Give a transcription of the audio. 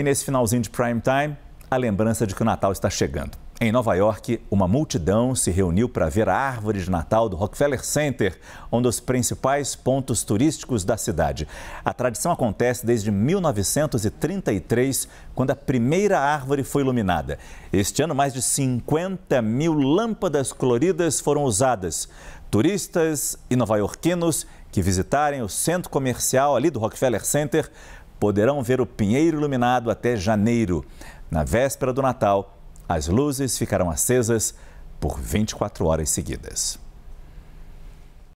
E nesse finalzinho de prime time, a lembrança de que o Natal está chegando. Em Nova York, uma multidão se reuniu para ver a árvore de Natal do Rockefeller Center, um dos principais pontos turísticos da cidade. A tradição acontece desde 1933, quando a primeira árvore foi iluminada. Este ano, mais de 50 mil lâmpadas coloridas foram usadas. Turistas e nova-iorquinos que visitarem o centro comercial ali do Rockefeller Center poderão ver o Pinheiro iluminado até janeiro. Na véspera do Natal, as luzes ficarão acesas por 24 horas seguidas.